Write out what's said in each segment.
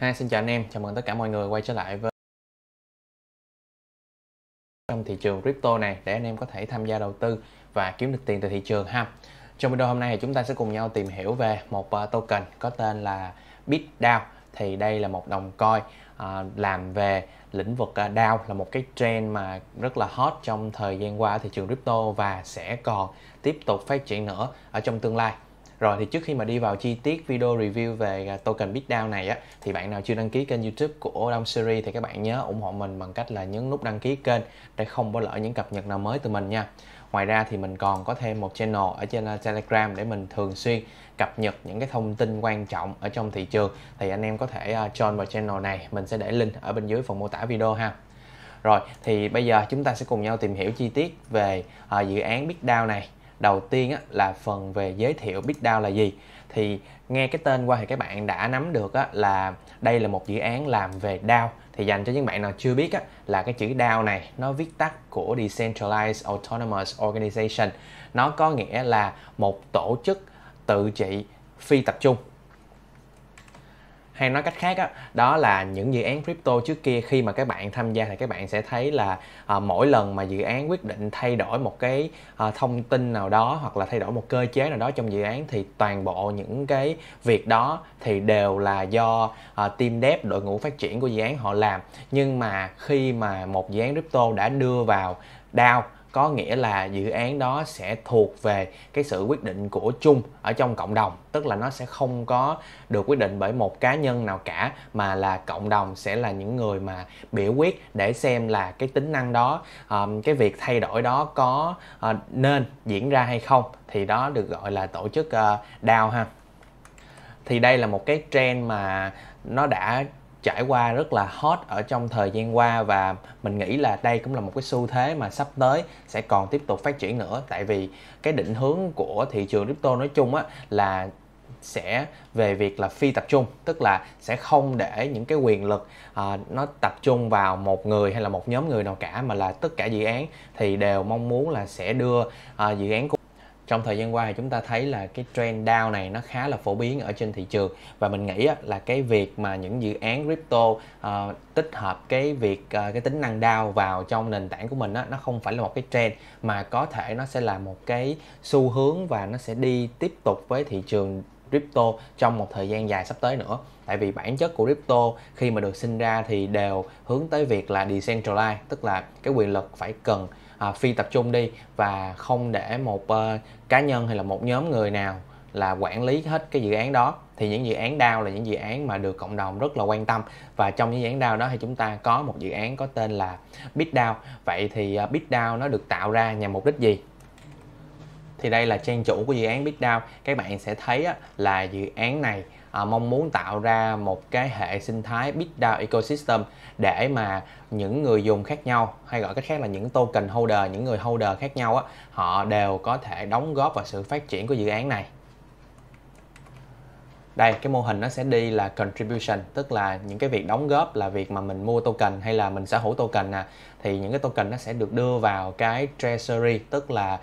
Hi, xin chào anh em, chào mừng tất cả mọi người quay trở lại với trong thị trường crypto này để anh em có thể tham gia đầu tư và kiếm được tiền từ thị trường ha. Trong video hôm nay thì chúng ta sẽ cùng nhau tìm hiểu về một ờ, token có tên là BitDAO thì đây là một đồng coin à, làm về lĩnh vực à, DAO là một cái trend mà rất là hot trong thời gian qua ở thị trường crypto và sẽ còn tiếp tục phát triển nữa ở trong tương lai rồi thì trước khi mà đi vào chi tiết video review về token BitDAO này á thì bạn nào chưa đăng ký kênh YouTube của Đông Series thì các bạn nhớ ủng hộ mình bằng cách là nhấn nút đăng ký kênh để không bỏ lỡ những cập nhật nào mới từ mình nha. Ngoài ra thì mình còn có thêm một channel ở trên ờ, Telegram để mình thường xuyên cập nhật những cái thông tin quan trọng ở trong thị trường thì anh em có thể ờ, join vào channel này, mình sẽ để link ở bên dưới phần mô tả video ha. Rồi thì bây giờ chúng ta sẽ cùng nhau tìm hiểu chi tiết về ờ, dự án BitDAO này đầu tiên á, là phần về giới thiệu BitDAO là gì thì nghe cái tên qua thì các bạn đã nắm được á, là đây là một dự án làm về DAO thì dành cho những bạn nào chưa biết á, là cái chữ DAO này nó viết tắt của Decentralized Autonomous Organization nó có nghĩa là một tổ chức tự trị phi tập trung hay nói cách khác đó, đó là những dự án crypto trước kia khi mà các bạn tham gia thì các bạn sẽ thấy là à, mỗi lần mà dự án quyết định thay đổi một cái à, thông tin nào đó hoặc là thay đổi một cơ chế nào đó trong dự án thì toàn bộ những cái việc đó thì đều là do à, team dev đội ngũ phát triển của dự án họ làm nhưng mà khi mà một dự án crypto đã đưa vào DAO có nghĩa là dự án đó sẽ thuộc về cái sự quyết định của chung ở trong cộng đồng tức là nó sẽ không có được quyết định bởi một cá nhân nào cả mà là cộng đồng sẽ là những người mà biểu quyết để xem là cái tính năng đó cái việc thay đổi đó có ờ, nên diễn ra hay không thì đó được gọi là tổ chức uh, ờ, DAO ha thì đây là một cái trend mà nó đã trải qua rất là hot ở trong thời gian qua và mình nghĩ là đây cũng là một cái xu thế mà sắp tới sẽ còn tiếp tục phát triển nữa tại vì cái định hướng của thị trường crypto nói chung á là sẽ về việc là phi tập trung tức là sẽ không để những cái quyền lực à, nó tập trung vào một người hay là một nhóm người nào cả mà là tất cả dự án thì đều mong muốn là sẽ đưa à, dự án của trong thời gian qua thì chúng ta thấy là cái trend down này nó khá là phổ biến ở trên thị trường và mình nghĩ là cái việc mà những dự án crypto uh, tích hợp cái việc uh, cái tính năng down vào trong nền tảng của mình á, nó không phải là một cái trend mà có thể nó sẽ là một cái xu hướng và nó sẽ đi tiếp tục với thị trường crypto trong một thời gian dài sắp tới nữa tại vì bản chất của crypto khi mà được sinh ra thì đều hướng tới việc là decentralized tức là cái quyền lực phải cần à, phi tập trung đi và không để một uh, cá nhân hay là một nhóm người nào là quản lý hết cái dự án đó thì những dự án DAO là những dự án mà được cộng đồng rất là quan tâm và trong những dự án DAO đó thì chúng ta có một dự án có tên là BitDAO vậy thì uh, ờ, BitDAO nó được tạo ra nhằm mục đích gì thì đây là trang chủ của dự án BitDAO các bạn sẽ thấy á, là dự án này À, mong muốn tạo ra một cái hệ sinh thái Big DAO ecosystem để mà những người dùng khác nhau hay gọi cách khác là những token holder, những người holder khác nhau á, họ đều có thể đóng góp vào sự phát triển của dự án này đây cái mô hình nó sẽ đi là contribution tức là những cái việc đóng góp là việc mà mình mua token hay là mình sở hữu token nè à, thì những cái token nó sẽ được đưa vào cái treasury tức là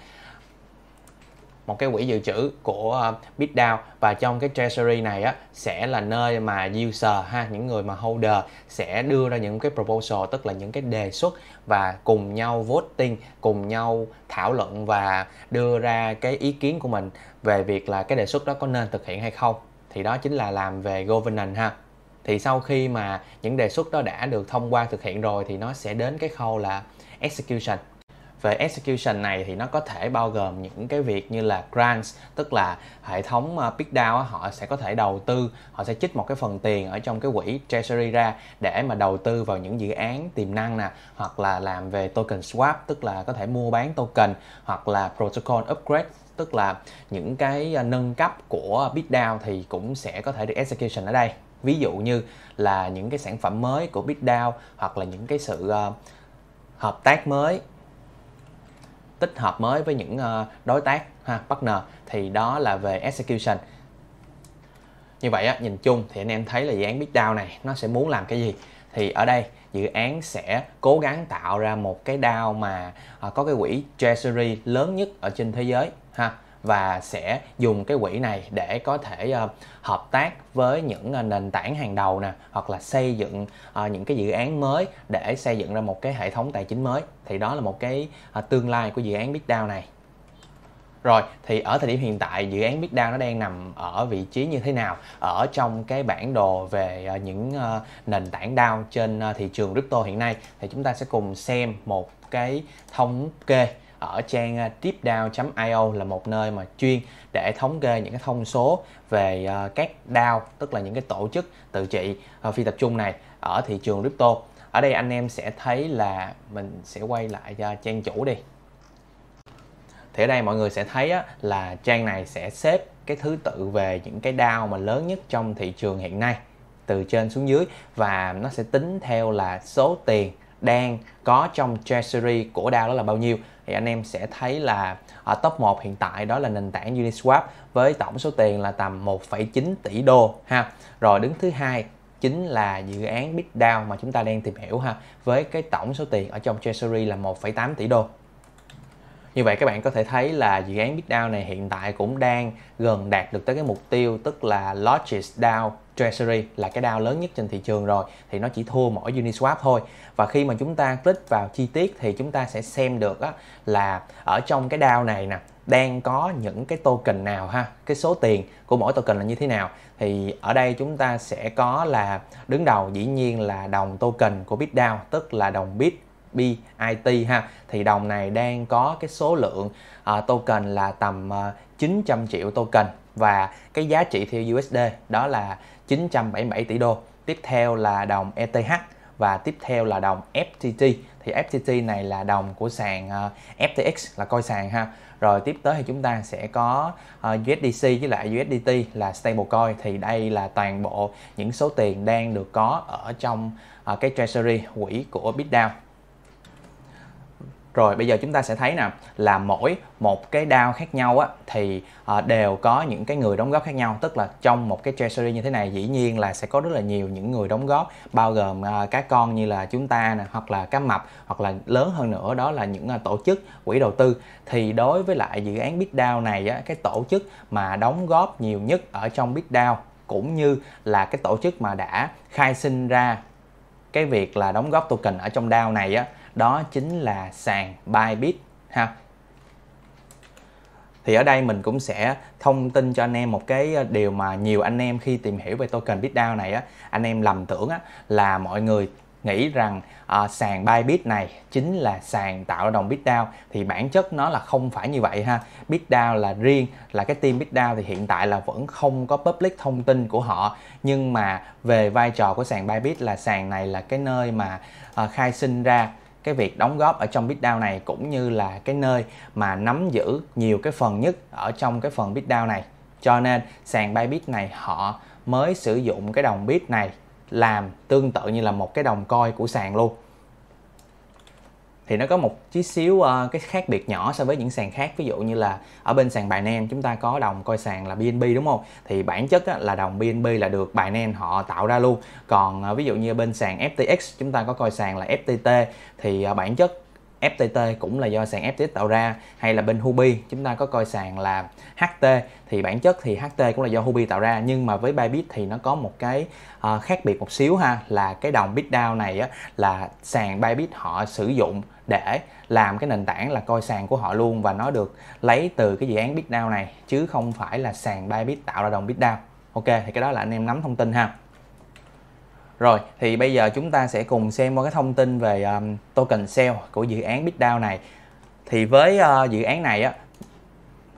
một cái quỹ dự trữ của ờ, BitDAO và trong cái treasury này á sẽ là nơi mà user ha những người mà holder sẽ đưa ra những cái proposal tức là những cái đề xuất và cùng nhau voting cùng nhau thảo luận và đưa ra cái ý kiến của mình về việc là cái đề xuất đó có nên thực hiện hay không thì đó chính là làm về governance ha thì sau khi mà những đề xuất đó đã được thông qua thực hiện rồi thì nó sẽ đến cái khâu là execution về execution này thì nó có thể bao gồm những cái việc như là grants tức là hệ thống ờ, big down họ sẽ có thể đầu tư họ sẽ chích một cái phần tiền ở trong cái quỹ treasury ra để mà đầu tư vào những dự án tiềm năng nè hoặc là làm về token swap tức là có thể mua bán token hoặc là protocol upgrade tức là những cái ờ, nâng cấp của BitDAO thì cũng sẽ có thể được execution ở đây ví dụ như là những cái sản phẩm mới của BitDAO hoặc là những cái sự ờ, hợp tác mới tích hợp mới với những ờ, đối tác ha partner thì đó là về execution như vậy á, nhìn chung thì anh em thấy là dự án BitDAO này nó sẽ muốn làm cái gì thì ở đây dự án sẽ cố gắng tạo ra một cái DAO mà ờ, có cái quỹ treasury lớn nhất ở trên thế giới ha và sẽ dùng cái quỹ này để có thể uh, hợp tác với những uh, nền tảng hàng đầu nè hoặc là xây dựng uh, những cái dự án mới để xây dựng ra một cái hệ thống tài chính mới thì đó là một cái uh, tương lai của dự án BitDAO này rồi thì ở thời điểm hiện tại dự án BitDAO nó đang nằm ở vị trí như thế nào ở trong cái bản đồ về những nền tảng DAO trên thị trường crypto hiện nay thì chúng ta sẽ cùng xem một cái thống kê ở trang à, deepdown.io là một nơi mà chuyên để thống kê những cái thông số về à, các DAO tức là những cái tổ chức tự trị à, phi tập trung này ở thị trường crypto. Ở đây anh em sẽ thấy là mình sẽ quay lại cho trang chủ đi. Thì ở đây mọi người sẽ thấy là trang này sẽ xếp cái thứ tự về những cái DAO mà lớn nhất trong thị trường hiện nay từ trên xuống dưới và nó sẽ tính theo là số tiền đang có trong treasury của DAO đó là bao nhiêu thì anh em sẽ thấy là ở à, top 1 hiện tại đó là nền tảng Uniswap với tổng số tiền là tầm 1,9 tỷ đô ha. Rồi đứng thứ hai chính là dự án BitDAO mà chúng ta đang tìm hiểu ha với cái tổng số tiền ở trong treasury là 1,8 tỷ đô. Như vậy các bạn có thể thấy là dự án BitDAO này hiện tại cũng đang gần đạt được tới cái mục tiêu tức là Logis DAO Treasury là cái DAO lớn nhất trên thị trường rồi thì nó chỉ thua mỗi Uniswap thôi và khi mà chúng ta click vào chi tiết thì chúng ta sẽ xem được á, là ở trong cái DAO này nè đang có những cái token nào ha cái số tiền của mỗi token là như thế nào thì ở đây chúng ta sẽ có là đứng đầu dĩ nhiên là đồng token của BitDAO tức là đồng Bit BIT ha thì đồng này đang có cái số lượng uh, token là tầm uh, ờ, 900 triệu token và cái giá trị theo USD đó là 977 tỷ đô. Tiếp theo là đồng ETH và tiếp theo là đồng FTT thì FTT này là đồng của sàn ờ, FTX là coi sàn ha rồi tiếp tới thì chúng ta sẽ có ờ, USDC với lại USDT là stablecoin thì đây là toàn bộ những số tiền đang được có ở trong ờ, cái treasury quỹ của Bitdao rồi bây giờ chúng ta sẽ thấy nè là mỗi một cái DAO khác nhau á, thì à, đều có những cái người đóng góp khác nhau tức là trong một cái treasury như thế này dĩ nhiên là sẽ có rất là nhiều những người đóng góp bao gồm à, cá con như là chúng ta nè hoặc là cá mập hoặc là lớn hơn nữa đó là những à, tổ chức quỹ đầu tư thì đối với lại dự án BitDAO này á, cái tổ chức mà đóng góp nhiều nhất ở trong BitDAO cũng như là cái tổ chức mà đã khai sinh ra cái việc là đóng góp token ở trong DAO này á đó chính là sàn Bybit ha thì ở đây mình cũng sẽ thông tin cho anh em một cái ờ, điều mà nhiều anh em khi tìm hiểu về token BitDAO này á anh em lầm tưởng á, là mọi người nghĩ rằng à, sàn Bybit này chính là sàn tạo đồng BitDAO thì bản chất nó là không phải như vậy ha. BitDAO là riêng là cái team BitDAO thì hiện tại là vẫn không có public thông tin của họ nhưng mà về vai trò của sàn Bybit là sàn này là cái nơi mà à, khai sinh ra cái việc đóng góp ở trong BitDAO này cũng như là cái nơi mà nắm giữ nhiều cái phần nhất ở trong cái phần BitDAO này. Cho nên sàn Bybit này họ mới sử dụng cái đồng bit này làm tương tự như là một cái đồng coi của sàn luôn thì nó có một chút xíu uh, cái khác biệt nhỏ so với những sàn khác ví dụ như là ở bên sàn Binance chúng ta có đồng coi sàn là BNB đúng không thì bản chất á, là đồng BNB là được Binance họ tạo ra luôn còn uh, ví dụ như bên sàn FTX chúng ta có coi sàn là FTT thì uh, bản chất FTT cũng là do sàn FTX tạo ra hay là bên Hubi chúng ta có coi sàn là HT thì bản chất thì HT cũng là do Hubi tạo ra nhưng mà với Bybit thì nó có một cái uh, khác biệt một xíu ha là cái đồng bitdao này á, là sàn Bybit họ sử dụng để làm cái nền tảng là coi sàn của họ luôn và nó được lấy từ cái dự án bitdao này chứ không phải là sàn Bybit tạo ra đồng bitdao. Ok thì cái đó là anh em nắm thông tin ha. Rồi, thì bây giờ chúng ta sẽ cùng xem qua cái thông tin về um, token sale của dự án BitDAO này. Thì với uh, dự án này á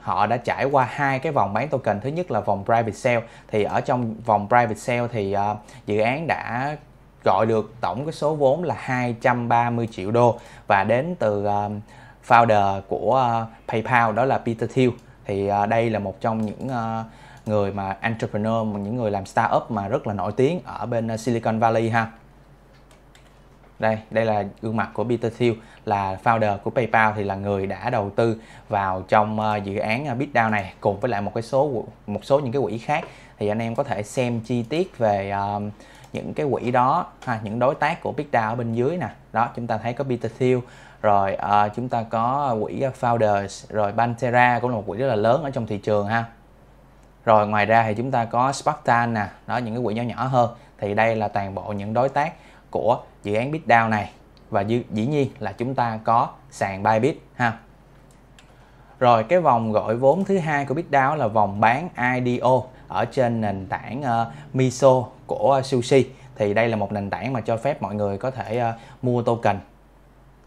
họ đã trải qua hai cái vòng bán token. Thứ nhất là vòng private sale thì ở trong vòng private sale thì uh, dự án đã gọi được tổng cái số vốn là 230 triệu đô và đến từ uh, founder của uh, PayPal đó là Peter Thiel. Thì uh, đây là một trong những uh, người mà entrepreneur mà những người làm startup mà rất là nổi tiếng ở bên ờ, Silicon Valley ha đây đây là gương mặt của Peter Thiel là founder của PayPal thì là người đã đầu tư vào trong ờ, dự án ờ, BitDao này cùng với lại một cái số một số những cái quỹ khác thì anh em có thể xem chi tiết về uh, những cái quỹ đó ha, những đối tác của BitDao ở bên dưới nè đó chúng ta thấy có Peter Thiel rồi uh, chúng ta có quỹ Founders rồi Pantera cũng là một quỹ rất là lớn ở trong thị trường ha rồi ngoài ra thì chúng ta có Spartan nè đó những cái quỹ nhỏ nhỏ hơn thì đây là toàn bộ những đối tác của dự án BitDAO này và dĩ nhiên là chúng ta có sàn Bybit ha rồi cái vòng gọi vốn thứ hai của BitDAO là vòng bán IDO ở trên nền tảng uh, Miso của uh, Sushi thì đây là một nền tảng mà cho phép mọi người có thể uh, mua token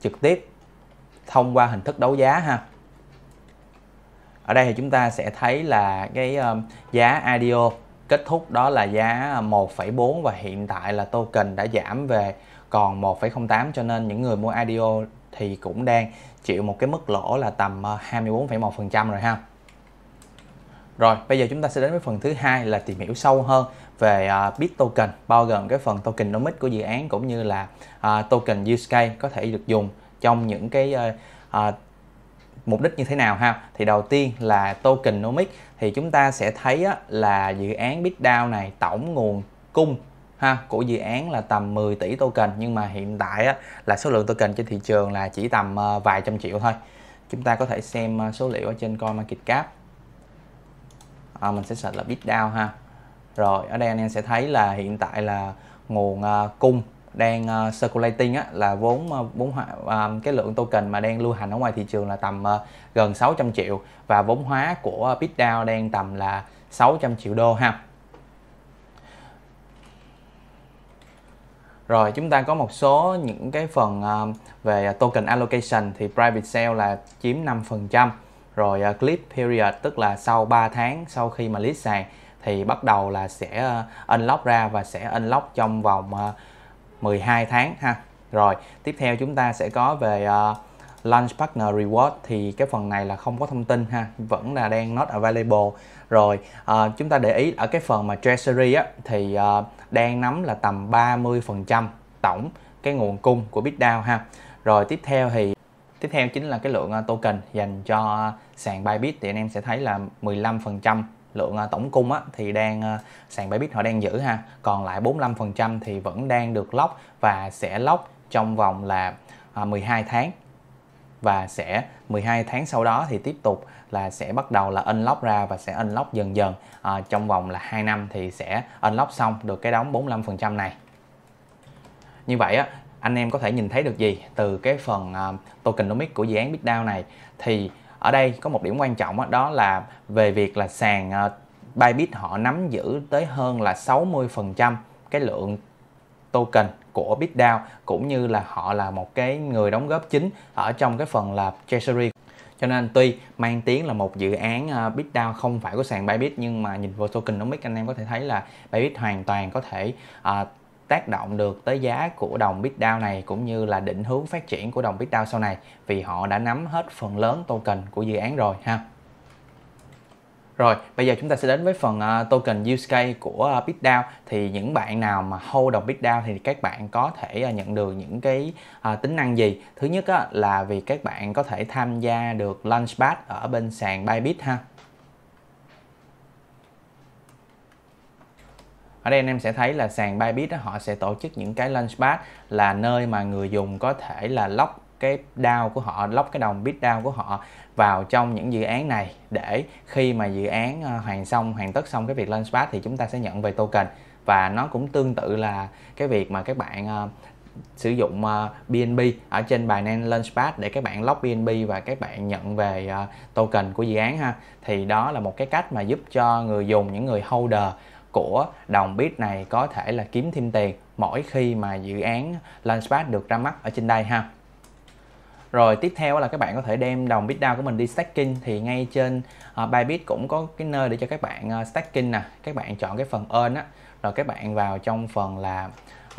trực tiếp thông qua hình thức đấu giá ha ở đây thì chúng ta sẽ thấy là cái um, giá IDO kết thúc đó là giá 1,4 ờ, và hiện tại là token đã giảm về còn 1,08 cho nên những người mua IDO thì cũng đang chịu một cái mức lỗ là tầm 24,1% ờ, rồi ha. Rồi, bây giờ chúng ta sẽ đến với phần thứ hai là tìm hiểu sâu hơn về uh, Bit token bao gồm cái phần tokenomics của dự án cũng như là uh, token use có thể được dùng trong những cái uh, uh, mục đích như thế nào ha thì đầu tiên là tokenomics thì chúng ta sẽ thấy á, là dự án BitDAO này tổng nguồn cung ha của dự án là tầm 10 tỷ token nhưng mà hiện tại á, là số lượng token trên thị trường là chỉ tầm ờ, vài trăm triệu thôi chúng ta có thể xem ờ, số liệu ở trên CoinMarketCap à, ờ, mình sẽ search là BitDAO ha rồi ở đây anh em sẽ thấy là hiện tại là nguồn uh, cung đang uh, circulating á, là vốn ờ, vốn hóa uh, cái lượng token mà đang lưu hành ở ngoài thị trường là tầm uh, gần 600 triệu và vốn hóa của BitDAO đang tầm là 600 triệu đô ha. Rồi chúng ta có một số những cái phần uh, về token allocation thì private sale là chiếm 5%, rồi uh, clip period tức là sau 3 tháng sau khi mà list sàn thì bắt đầu là sẽ unlock ra và sẽ unlock trong vòng uh, 12 tháng ha rồi tiếp theo chúng ta sẽ có về uh, ờ, Launch Partner Reward thì cái phần này là không có thông tin ha vẫn là đang not available rồi uh, chúng ta để ý ở cái phần mà Treasury á, thì uh, đang nắm là tầm 30% tổng cái nguồn cung của BitDAO ha rồi tiếp theo thì tiếp theo chính là cái lượng token dành cho sàn Bybit thì anh em sẽ thấy là 15% lượng à, tổng cung á, thì đang à, sàn Bybit họ đang giữ ha còn lại 45% thì vẫn đang được lock và sẽ lock trong vòng là 12 à, tháng và sẽ 12 tháng sau đó thì tiếp tục là sẽ bắt đầu là unlock ra và sẽ unlock dần dần à, trong vòng là 2 năm thì sẽ unlock xong được cái đóng 45% này như vậy á anh em có thể nhìn thấy được gì từ cái phần uh, tokenomics của dự án BitDAO này thì ở đây có một điểm quan trọng đó là về việc là sàn ờ, Bybit họ nắm giữ tới hơn là 60% cái lượng token của BitDAO cũng như là họ là một cái người đóng góp chính ở trong cái phần là treasury cho nên tuy mang tiếng là một dự án ờ, BitDAO không phải của sàn Bybit nhưng mà nhìn vô token Nomic anh em có thể thấy là Bybit hoàn toàn có thể uh, tác động được tới giá của đồng bitdao này cũng như là định hướng phát triển của đồng bitdao sau này vì họ đã nắm hết phần lớn token của dự án rồi ha. Rồi, bây giờ chúng ta sẽ đến với phần uh, token use của uh, ờ, BitDAO thì những bạn nào mà hold đồng BitDAO thì các bạn có thể uh, nhận được những cái uh, tính năng gì? Thứ nhất á, là vì các bạn có thể tham gia được Launchpad ở bên sàn Bybit ha. ở đây anh em sẽ thấy là sàn Bybit họ sẽ tổ chức những cái launchpad là nơi mà người dùng có thể là lock cái DAO của họ, lock cái đồng bit DAO của họ vào trong những dự án này để khi mà dự án ờ, hoàn xong, hoàn tất xong cái việc launchpad thì chúng ta sẽ nhận về token và nó cũng tương tự là cái việc mà các bạn ờ, sử dụng BNB ờ, ở trên bài Binance Launchpad để các bạn lock BNB và các bạn nhận về token của dự án ha thì đó là một cái cách mà giúp cho người dùng những người holder của đồng bit này có thể là kiếm thêm tiền mỗi khi mà dự án Launchpad được ra mắt ở trên đây ha rồi tiếp theo là các bạn có thể đem đồng BitDAO của mình đi stacking thì ngay trên uh, Bybit cũng có cái nơi để cho các bạn uh, stacking nè các bạn chọn cái phần earn á rồi các bạn vào trong phần là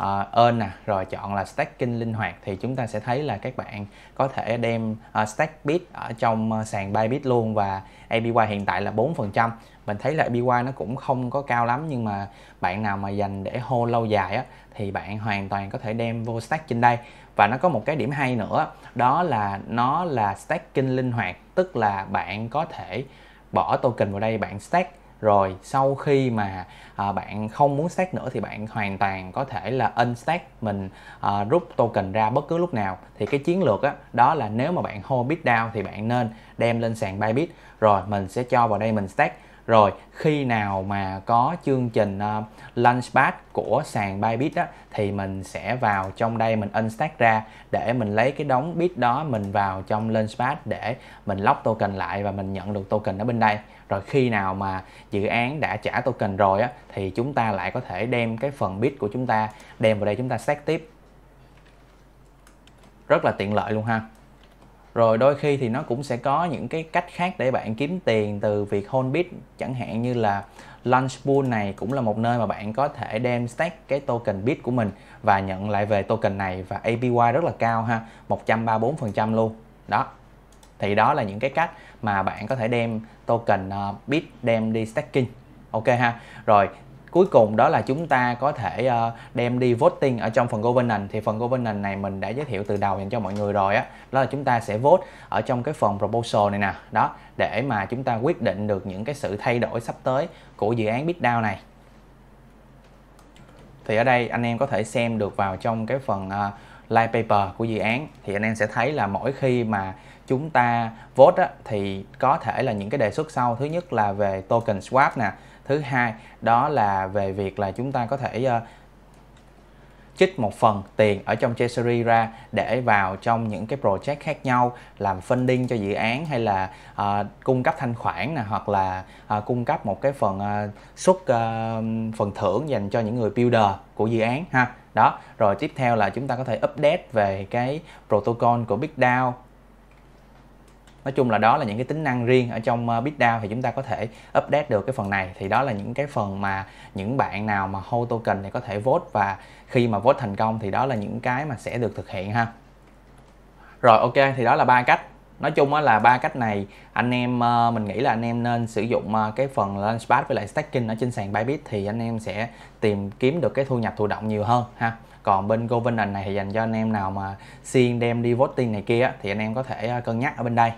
uh, ờ, earn nè rồi chọn là stacking linh hoạt thì chúng ta sẽ thấy là các bạn có thể đem ờ, stack bit ở trong ờ, sàn Bybit luôn và APY hiện tại là 4% mình thấy là APY nó cũng không có cao lắm nhưng mà bạn nào mà dành để hold lâu dài á thì bạn hoàn toàn có thể đem vô stack trên đây và nó có một cái điểm hay nữa đó là nó là stacking linh hoạt tức là bạn có thể bỏ token vào đây bạn stack rồi sau khi mà à, bạn không muốn stack nữa thì bạn hoàn toàn có thể là unstack mình à, rút token ra bất cứ lúc nào thì cái chiến lược á, đó là nếu mà bạn hold bit down thì bạn nên đem lên sàn Bybit rồi mình sẽ cho vào đây mình stack rồi khi nào mà có chương trình uh, à, launchpad của sàn Bybit á thì mình sẽ vào trong đây mình unstack ra để mình lấy cái đống bit đó mình vào trong launchpad để mình lock token lại và mình nhận được token ở bên đây rồi khi nào mà dự án đã trả token rồi á thì chúng ta lại có thể đem cái phần bit của chúng ta đem vào đây chúng ta xét tiếp rất là tiện lợi luôn ha rồi đôi khi thì nó cũng sẽ có những cái cách khác để bạn kiếm tiền từ việc hold bit chẳng hạn như là lunch pool này cũng là một nơi mà bạn có thể đem stack cái token bit của mình và nhận lại về token này và APY rất là cao ha 134% luôn đó thì đó là những cái cách mà bạn có thể đem token uh, bit đem đi staking ok ha rồi cuối cùng đó là chúng ta có thể uh, đem đi voting ở trong phần governance thì phần governance này mình đã giới thiệu từ đầu dành cho mọi người rồi á đó là chúng ta sẽ vote ở trong cái phần proposal này nè đó để mà chúng ta quyết định được những cái sự thay đổi sắp tới của dự án BitDAO này thì ở đây anh em có thể xem được vào trong cái phần uh, live paper của dự án thì anh em sẽ thấy là mỗi khi mà chúng ta vote á, thì có thể là những cái đề xuất sau thứ nhất là về token swap nè thứ hai đó là về việc là chúng ta có thể uh, chích một phần tiền ở trong treasury ra để vào trong những cái project khác nhau làm funding cho dự án hay là uh, cung cấp thanh khoản nè hoặc là uh, cung cấp một cái phần uh, suất uh, phần thưởng dành cho những người builder của dự án ha đó rồi tiếp theo là chúng ta có thể update về cái protocol của BitDAO nói chung là đó là những cái tính năng riêng ở trong ờ, BitDAO thì chúng ta có thể update được cái phần này thì đó là những cái phần mà những bạn nào mà hold token thì có thể vote và khi mà vote thành công thì đó là những cái mà sẽ được thực hiện ha rồi ok thì đó là ba cách nói chung là ba cách này anh em ờ, mình nghĩ là anh em nên sử dụng ờ, cái phần launchpad với lại staking ở trên sàn Bybit thì anh em sẽ tìm kiếm được cái thu nhập thụ động nhiều hơn ha còn bên governance này thì dành cho anh em nào mà siêng đem đi voting này kia thì anh em có thể cân nhắc ở bên đây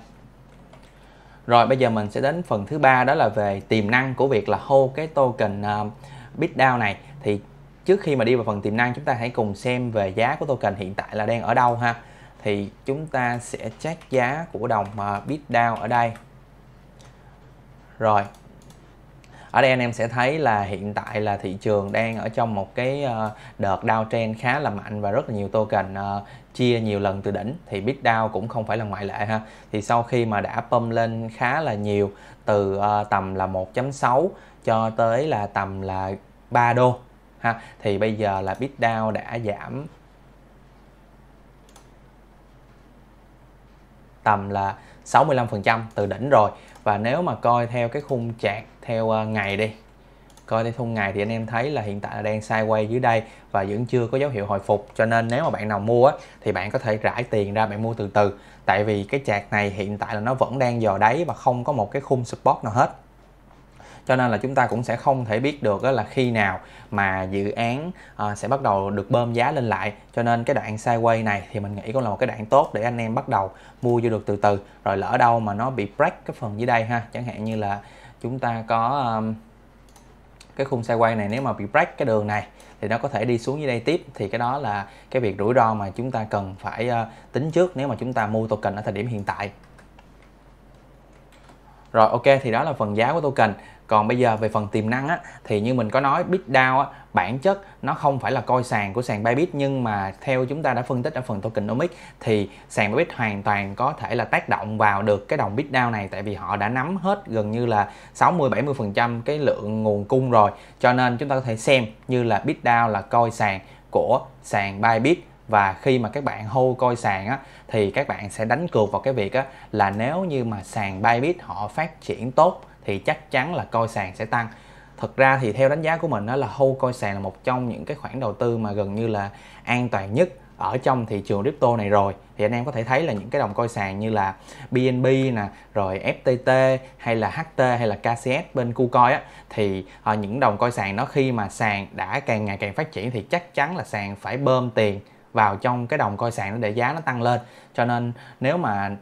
rồi bây giờ mình sẽ đến phần thứ ba đó là về tiềm năng của việc là hô cái token uh, ờ, BitDAO này thì trước khi mà đi vào phần tiềm năng chúng ta hãy cùng xem về giá của token hiện tại là đang ở đâu ha. Thì chúng ta sẽ check giá của đồng uh, ờ, BitDAO ở đây. Rồi, ở đây anh em sẽ thấy là hiện tại là thị trường đang ở trong một cái ờ, đợt downtrend khá là mạnh và rất là nhiều token ờ, chia nhiều lần từ đỉnh thì BitDAO cũng không phải là ngoại lệ ha. Thì sau khi mà đã pump lên khá là nhiều từ ờ, tầm là 1.6 cho tới là tầm là 3 đô ha thì bây giờ là BitDAO đã giảm tầm là 65% từ đỉnh rồi và nếu mà coi theo cái khung chart theo à, ngày đi coi theo thung ngày thì anh em thấy là hiện tại là đang sideways dưới đây và vẫn chưa có dấu hiệu hồi phục cho nên nếu mà bạn nào mua á, thì bạn có thể rải tiền ra bạn mua từ từ tại vì cái chạc này hiện tại là nó vẫn đang dò đáy và không có một cái khung support nào hết cho nên là chúng ta cũng sẽ không thể biết được là khi nào mà dự án à, sẽ bắt đầu được bơm giá lên lại cho nên cái đoạn sideways này thì mình nghĩ cũng là một cái đoạn tốt để anh em bắt đầu mua vô được từ từ rồi lỡ đâu mà nó bị break cái phần dưới đây ha chẳng hạn như là chúng ta có um, cái khung xe quay này nếu mà bị break cái đường này thì nó có thể đi xuống dưới đây tiếp thì cái đó là cái việc rủi ro mà chúng ta cần phải uh, tính trước nếu mà chúng ta mua token ở thời điểm hiện tại rồi ok thì đó là phần giá của token còn bây giờ về phần tiềm năng á thì như mình có nói BitDAO á bản chất nó không phải là coi sàn của sàn Bybit nhưng mà theo chúng ta đã phân tích ở phần tokenomics thì sàn Bybit hoàn toàn có thể là tác động vào được cái đồng BitDAO này tại vì họ đã nắm hết gần như là 60 70% cái lượng nguồn cung rồi cho nên chúng ta có thể xem như là BitDAO là coi sàn của sàn Bybit và khi mà các bạn hô coi sàn á thì các bạn sẽ đánh cược vào cái việc á là nếu như mà sàn Bybit họ phát triển tốt thì chắc chắn là coi sàn sẽ tăng thực ra thì theo đánh giá của mình đó là hold coi sàn là một trong những cái khoản đầu tư mà gần như là an toàn nhất ở trong thị trường crypto này rồi thì anh em có thể thấy là những cái đồng coi sàn như là BNB nè rồi FTT hay là HT hay là KCS bên KuCoin á thì à, những đồng coi sàn nó khi mà sàn đã càng ngày càng phát triển thì chắc chắn là sàn phải bơm tiền vào trong cái đồng coi sàn để giá nó tăng lên cho nên nếu mà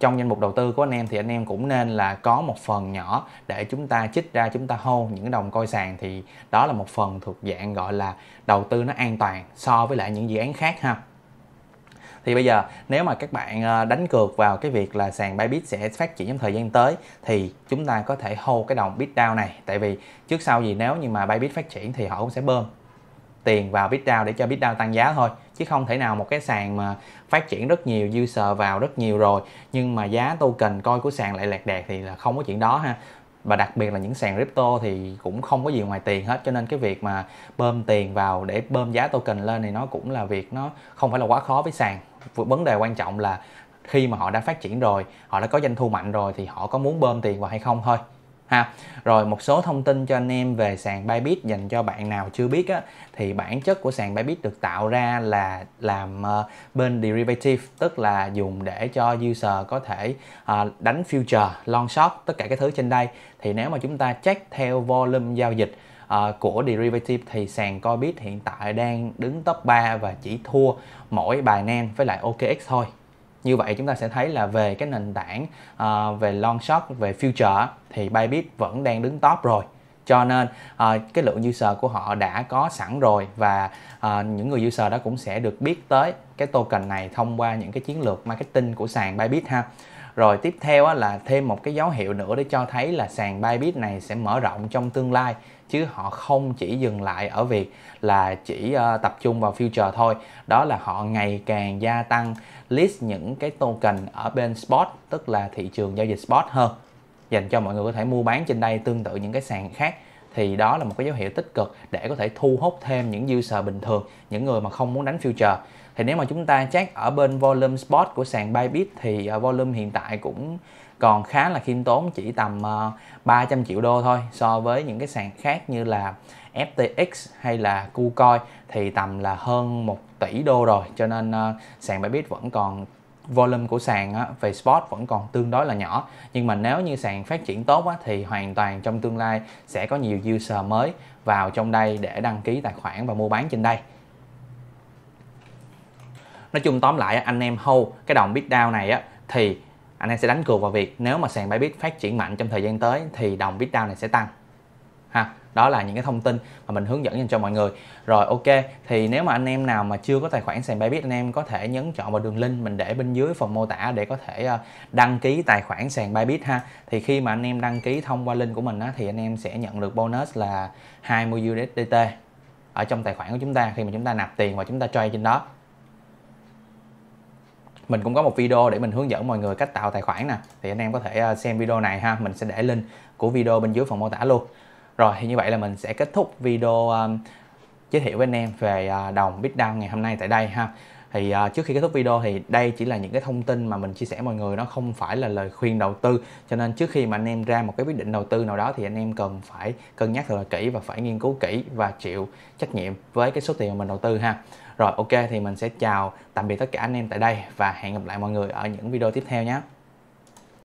trong danh mục đầu tư của anh em thì anh em cũng nên là có một phần nhỏ để chúng ta chích ra chúng ta hô những đồng coi sàn thì đó là một phần thuộc dạng gọi là đầu tư nó an toàn so với lại những dự án khác ha thì bây giờ nếu mà các bạn ờ, đánh cược vào cái việc là sàn Bybit sẽ phát triển trong thời gian tới thì chúng ta có thể hô cái đồng bitdao này tại vì trước sau gì nếu như mà Bybit phát triển thì họ cũng sẽ bơm tiền vào bitdao để cho bitdao tăng giá thôi chứ không thể nào một cái sàn mà phát triển rất nhiều user vào rất nhiều rồi nhưng mà giá token coi của sàn lại lạc đẹt thì là không có chuyện đó ha và đặc biệt là những sàn crypto thì cũng không có gì ngoài tiền hết cho nên cái việc mà bơm tiền vào để bơm giá token lên thì nó cũng là việc nó không phải là quá khó với sàn vấn đề quan trọng là khi mà họ đã phát triển rồi họ đã có doanh thu mạnh rồi thì họ có muốn bơm tiền vào hay không thôi ha rồi một số thông tin cho anh em về sàn Bybit dành cho bạn nào chưa biết á, thì bản chất của sàn Bybit được tạo ra là làm uh, bên derivative tức là dùng để cho user có thể uh, đánh future, long short tất cả các thứ trên đây thì nếu mà chúng ta check theo volume giao dịch uh, của derivative thì sàn Coinbit hiện tại đang đứng top 3 và chỉ thua mỗi bài Binance với lại OKX thôi như vậy chúng ta sẽ thấy là về cái nền tảng uh, về long shot về future thì Bybit vẫn đang đứng top rồi cho nên uh, cái lượng user của họ đã có sẵn rồi và uh, những người user đó cũng sẽ được biết tới cái token này thông qua những cái chiến lược marketing của sàn Bybit ha rồi tiếp theo là thêm một cái dấu hiệu nữa để cho thấy là sàn Bybit này sẽ mở rộng trong tương lai chứ họ không chỉ dừng lại ở việc là chỉ uh, tập trung vào future thôi đó là họ ngày càng gia tăng list những cái token ở bên spot tức là thị trường giao dịch spot hơn dành cho mọi người có thể mua bán trên đây tương tự những cái sàn khác thì đó là một cái dấu hiệu tích cực để có thể thu hút thêm những user bình thường, những người mà không muốn đánh future. Thì nếu mà chúng ta check ở bên volume spot của sàn Bybit thì ờ, volume hiện tại cũng còn khá là khiêm tốn chỉ tầm uh, ờ, 300 triệu đô thôi so với những cái sàn khác như là FTX hay là KuCoin thì tầm là hơn 1 tỷ đô rồi cho nên uh, sàn Bybit vẫn còn volume của sàn á, về spot vẫn còn tương đối là nhỏ nhưng mà nếu như sàn phát triển tốt á, thì hoàn toàn trong tương lai sẽ có nhiều user mới vào trong đây để đăng ký tài khoản và mua bán trên đây nói chung tóm lại anh em hâu cái đồng bitdao này á thì anh em sẽ đánh cược vào việc nếu mà sàn Bybit phát triển mạnh trong thời gian tới thì đồng bitdao này sẽ tăng ha đó là những cái thông tin mà mình hướng dẫn dành cho mọi người rồi ok thì nếu mà anh em nào mà chưa có tài khoản sàn Bybit anh em có thể nhấn chọn vào đường link mình để bên dưới phần mô tả để có thể ờ, đăng ký tài khoản sàn Bybit ha thì khi mà anh em đăng ký thông qua link của mình á, thì anh em sẽ nhận được bonus là 20 USDT ở trong tài khoản của chúng ta khi mà chúng ta nạp tiền và chúng ta trade trên đó mình cũng có một video để mình hướng dẫn mọi người cách tạo tài khoản nè thì anh em có thể à, xem video này ha mình sẽ để link của video bên dưới phần mô tả luôn rồi thì như vậy là mình sẽ kết thúc video um, giới thiệu với anh em về uh, đồng Bitdown ngày hôm nay tại đây ha thì uh, trước khi kết thúc video thì đây chỉ là những cái thông tin mà mình chia sẻ mọi người nó không phải là lời khuyên đầu tư cho nên trước khi mà anh em ra một cái quyết định đầu tư nào đó thì anh em cần phải cân nhắc thật là kỹ và phải nghiên cứu kỹ và chịu trách nhiệm với cái số tiền mà mình đầu tư ha rồi ok thì mình sẽ chào tạm biệt tất cả anh em tại đây và hẹn gặp lại mọi người ở những video tiếp theo nhé